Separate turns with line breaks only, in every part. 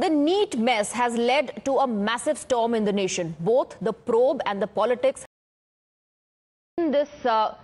The neat mess has led to a massive storm in the nation. Both the probe and the politics in this uh,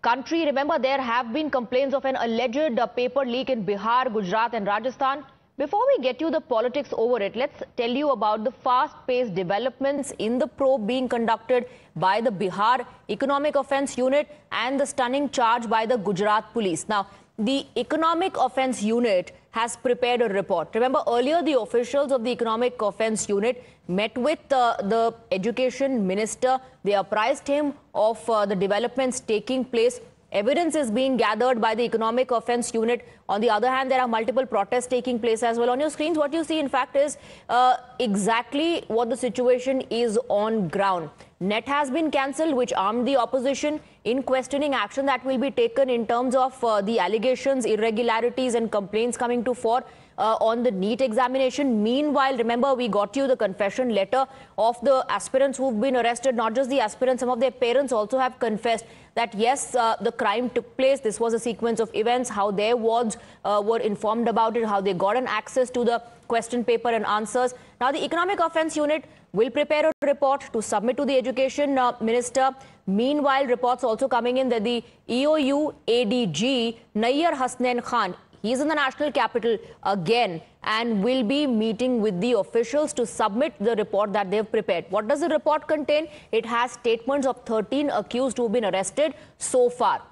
country. Remember, there have been complaints of an alleged uh, paper leak in Bihar, Gujarat and Rajasthan. Before we get you the politics over it, let's tell you about the fast-paced developments in the probe being conducted by the Bihar Economic Offence Unit and the stunning charge by the Gujarat Police. Now, the Economic Offence Unit has prepared a report. Remember, earlier the officials of the Economic Offence Unit met with uh, the Education Minister. They apprised him of uh, the developments taking place Evidence is being gathered by the Economic Offence Unit. On the other hand, there are multiple protests taking place as well. On your screens, what you see, in fact, is uh, exactly what the situation is on ground. Net has been cancelled, which armed the opposition in questioning action that will be taken in terms of uh, the allegations, irregularities and complaints coming to fore uh, on the NEET examination. Meanwhile, remember, we got you the confession letter of the aspirants who've been arrested, not just the aspirants, some of their parents also have confessed that yes, uh, the crime took place. This was a sequence of events, how their wards uh, were informed about it, how they got an access to the question paper and answers. Now, the Economic Offence Unit will prepare a report to submit to the Education uh, Minister. Meanwhile, reports also coming in that the EOU ADG Nayar Hasnain Khan He's in the national capital again and will be meeting with the officials to submit the report that they've prepared. What does the report contain? It has statements of 13 accused who've been arrested so far.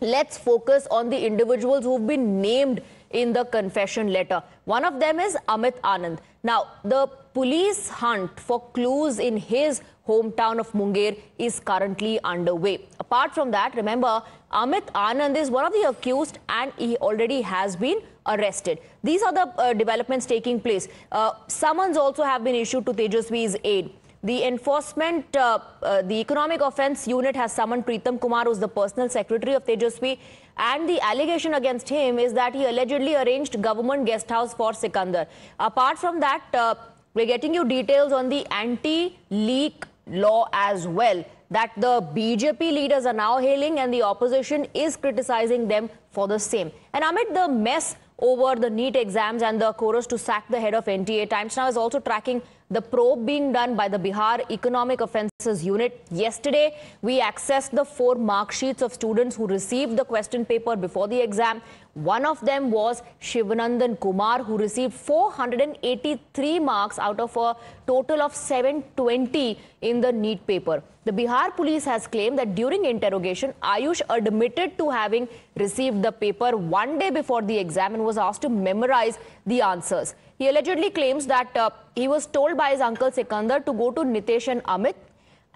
Let's focus on the individuals who've been named in the confession letter. One of them is Amit Anand. Now, the police hunt for clues in his hometown of Munger is currently underway. Apart from that, remember, Amit Anand is one of the accused and he already has been arrested. These are the uh, developments taking place. Uh, summons also have been issued to Tejasvi's aid. The enforcement, uh, uh the economic offence unit has summoned Pritam Kumar, who is the personal secretary of Tejasvi. And the allegation against him is that he allegedly arranged government guest house for Sikandar. Apart from that, uh, we're getting you details on the anti-leak law as well that the BJP leaders are now hailing and the opposition is criticizing them for the same. And amid the mess over the NEET exams and the chorus to sack the head of NTA, Times Now is also tracking the probe being done by the Bihar Economic Offences Unit. Yesterday, we accessed the four mark sheets of students who received the question paper before the exam. One of them was Shivanandan Kumar, who received 483 marks out of a total of 720 in the NEET paper. The Bihar police has claimed that during interrogation, Ayush admitted to having received the paper one day before the exam and was asked to memorize the answers. He allegedly claims that uh, he was told by his uncle Sikandar to go to Nitesh and Amit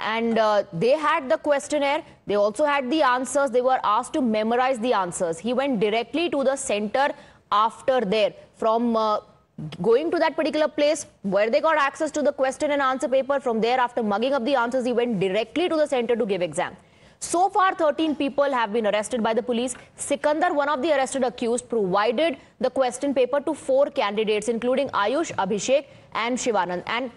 and uh, they had the questionnaire. They also had the answers. They were asked to memorize the answers. He went directly to the center after there from uh, going to that particular place where they got access to the question and answer paper. From there, after mugging up the answers, he went directly to the center to give exam. So far, 13 people have been arrested by the police. Sikandar, one of the arrested accused, provided the question paper to four candidates, including Ayush, Abhishek and Shivanand. And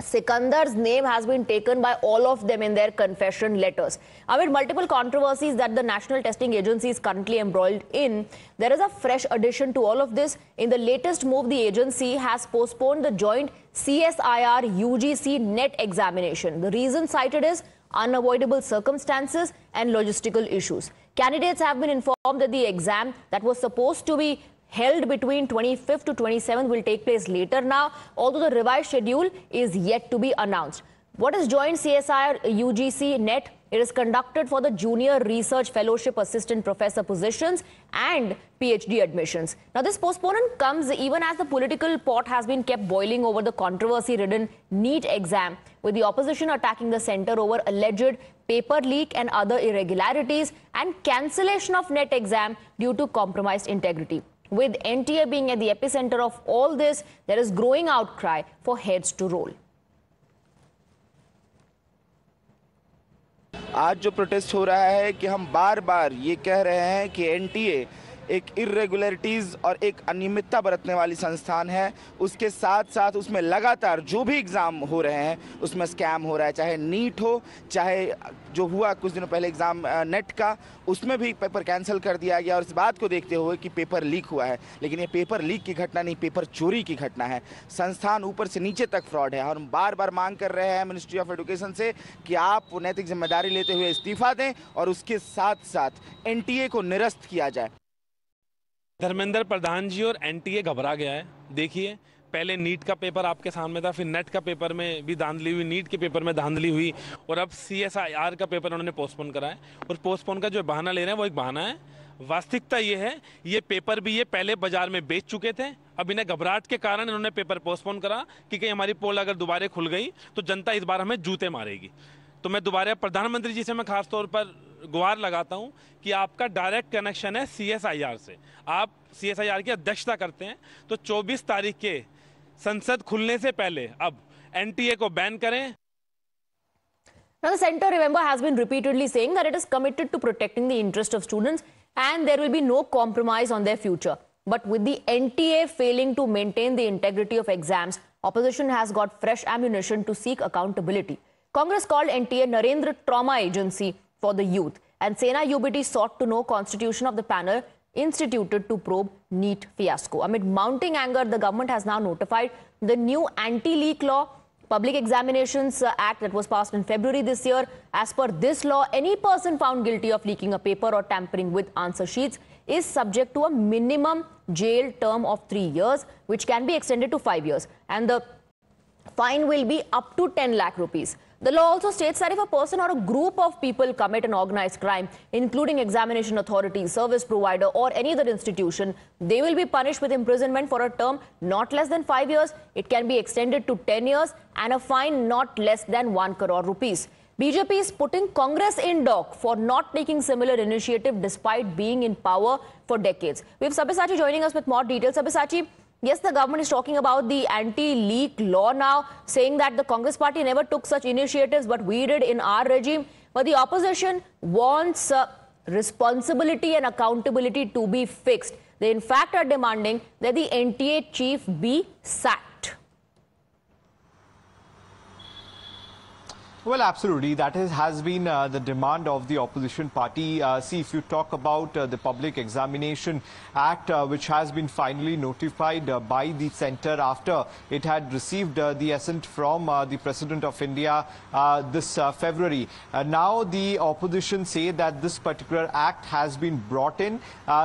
Sikandar's name has been taken by all of them in their confession letters. Amid multiple controversies that the National Testing Agency is currently embroiled in, there is a fresh addition to all of this. In the latest move, the agency has postponed the joint CSIR UGC net examination. The reason cited is unavoidable circumstances, and logistical issues. Candidates have been informed that the exam that was supposed to be held between 25th to 27th will take place later now, although the revised schedule is yet to be announced. what is Joint CSIR UGC NET it is conducted for the junior research fellowship assistant professor positions and PhD admissions. Now, this postponement comes even as the political pot has been kept boiling over the controversy ridden NEET exam, with the opposition attacking the centre over alleged paper leak and other irregularities and cancellation of NET exam due to compromised integrity. With NTA being at the epicenter of all this, there is growing outcry for heads to roll.
आज जो protest हो रहा है कि हम बार बार ये कह रहे हैं कि एनटीए एक इरेगुलरिटीज़ और एक अनियमितता बरतने वाली संस्थान है उसके साथ साथ उसमें लगातार जो भी एग्ज़ाम हो रहे हैं उसमें स्कैम हो रहा है चाहे नीट हो चाहे जो हुआ कुछ दिनों पहले एग्ज़ाम नेट का उसमें भी पेपर कैंसिल कर दिया गया और इस बात को देखते हुए कि पेपर लीक हुआ है लेकिन ये पेपर लीक की घटना नहीं पेपर चोरी की घटना है संस्थान ऊपर से नीचे तक फ्रॉड है और हम बार बार मांग कर रहे हैं मिनिस्ट्री ऑफ एजुकेशन से कि आप नैतिक जिम्मेदारी लेते हुए इस्तीफा दें और उसके साथ साथ एनटीए को निरस्त किया जाए धर्मेंद्र प्रधान जी और एनटीए घबरा गया है देखिए पहले नीट का पेपर आपके सामने था फिर नेट का पेपर में भी धांधली हुई नीट के पेपर में धांधली हुई और अब सी एस आई आर का पेपर उन्होंने पोस्टपोन करा है और पोस्टपोन का जो बहाना ले रहे हैं वो एक बहाना है वास्तविकता ये है ये पेपर भी ये पहले बाजार में बेच चुके थे अब इन्हें घबराहट के कारण इन्होंने पेपर पोस्टपोन करा कि कहीं हमारी पोल अगर दोबारा खुल गई तो जनता इस बार हमें जूते मारेगी तो मैं दोबारा प्रधानमंत्री जी से मैं खासतौर पर गुहार लगाता हूँ कि आपका डायरेक्ट कनेक्शन है सीएसआईआर से आप सीएसआईआर की अध्यक्षता करते हैं तो 24 तारीख के संसद खुलने से पहले अब एनटीए को बैन करें
Now, the center, remember, has been repeatedly saying that it is committed to protecting the interest of students and there will be no compromise on their future. But with the NTA failing to maintain the integrity of exams, opposition has got fresh ammunition to seek accountability. Congress called NTA Narendra Trauma Agency for the youth. And Sena UBT sought to know constitution of the panel instituted to probe NEET fiasco. Amid mounting anger, the government has now notified the new anti-leak law Public Examinations uh, Act that was passed in February this year. As per this law, any person found guilty of leaking a paper or tampering with answer sheets is subject to a minimum jail term of three years, which can be extended to five years. And the fine will be up to 10 lakh rupees. The law also states that if a person or a group of people commit an organized crime, including examination authority, service provider, or any other institution, they will be punished with imprisonment for a term not less than five years. It can be extended to 10 years and a fine not less than 1 crore rupees. BJP is putting Congress in dock for not taking similar initiative despite being in power for decades. We have Sabyasachi joining us with more details. Sabyasachi, Yes, the government is talking about the anti-leak law now, saying that the Congress party never took such initiatives, but we did in our regime. But the opposition wants uh, responsibility and accountability to be fixed. They, in fact, are demanding that the NTA chief be sacked.
Well, absolutely. That is, has been uh, the demand of the opposition party. Uh, see, if you talk about uh, the Public Examination Act, uh, which has been finally notified uh, by the centre after it had received uh, the assent from the President of India this February. now the opposition say that this particular act has been brought in.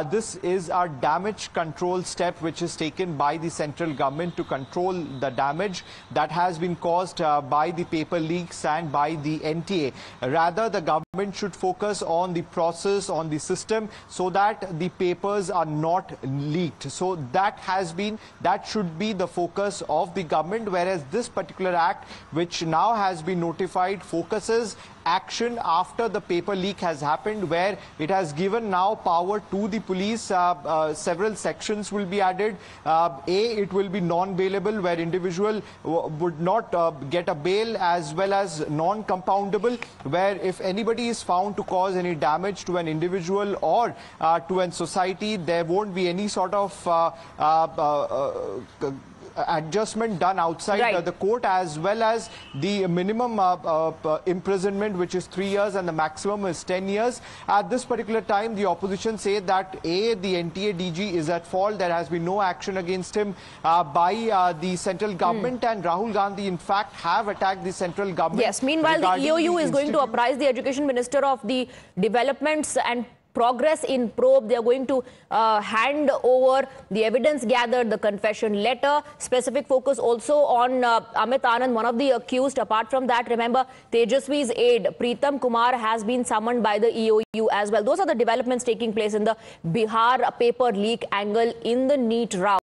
this is a damage control step which is taken by the central government to control the damage that has been caused by the paper leaks and by the NTA. Rather, the government should focus on the process, on the system, so that the papers are not leaked. So that has been, that should be the focus of the government, whereas this particular act, which now has been notified, focuses action after the paper leak has happened where it has given now power to the police. Uh, uh, several sections will be added. Uh, a, it will be non-bailable where individual would not uh, get a bail as well as non-compoundable, where if anybody is found to cause any damage to an individual or uh, to an society, there won't be any sort of uh, uh, uh, adjustment done outside uh, right. the court as well as the minimum uh, imprisonment which is three years and the maximum is 10 years. At this particular time, the opposition say that A, the NTA DG is at fault. There has been no action against him by the central government hmm. and Rahul Gandhi in fact have attacked the central government. Yes, meanwhile the EOU the is going to
apprise the education minister of the developments and progress in probe. They are going to uh, hand over the evidence gathered, the confession letter. Specific focus also on uh, Amit Anand, one of the accused. Apart from that, remember Tejaswi's aide, Preetam Kumar, has been summoned by the EOU as well. Those are the developments taking place in the Bihar paper leak angle in the neat round.